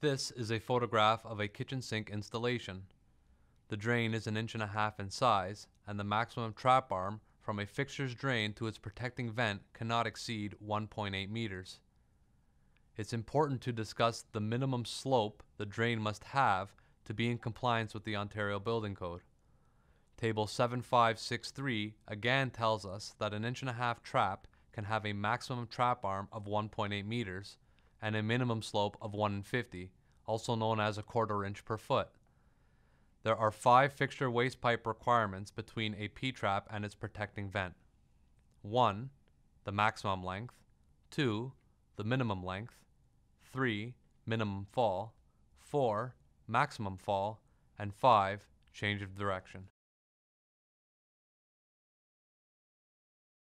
This is a photograph of a kitchen sink installation. The drain is an inch and a half in size, and the maximum trap arm from a fixture's drain to its protecting vent cannot exceed 1.8 meters. It's important to discuss the minimum slope the drain must have to be in compliance with the Ontario Building Code. Table 7563 again tells us that an inch and a half trap can have a maximum trap arm of 1.8 meters, and a minimum slope of 1 in 50, also known as a quarter inch per foot. There are five fixture waste pipe requirements between a P-trap and its protecting vent. 1. The maximum length. 2. The minimum length. 3. Minimum fall. 4. Maximum fall. And 5. Change of direction.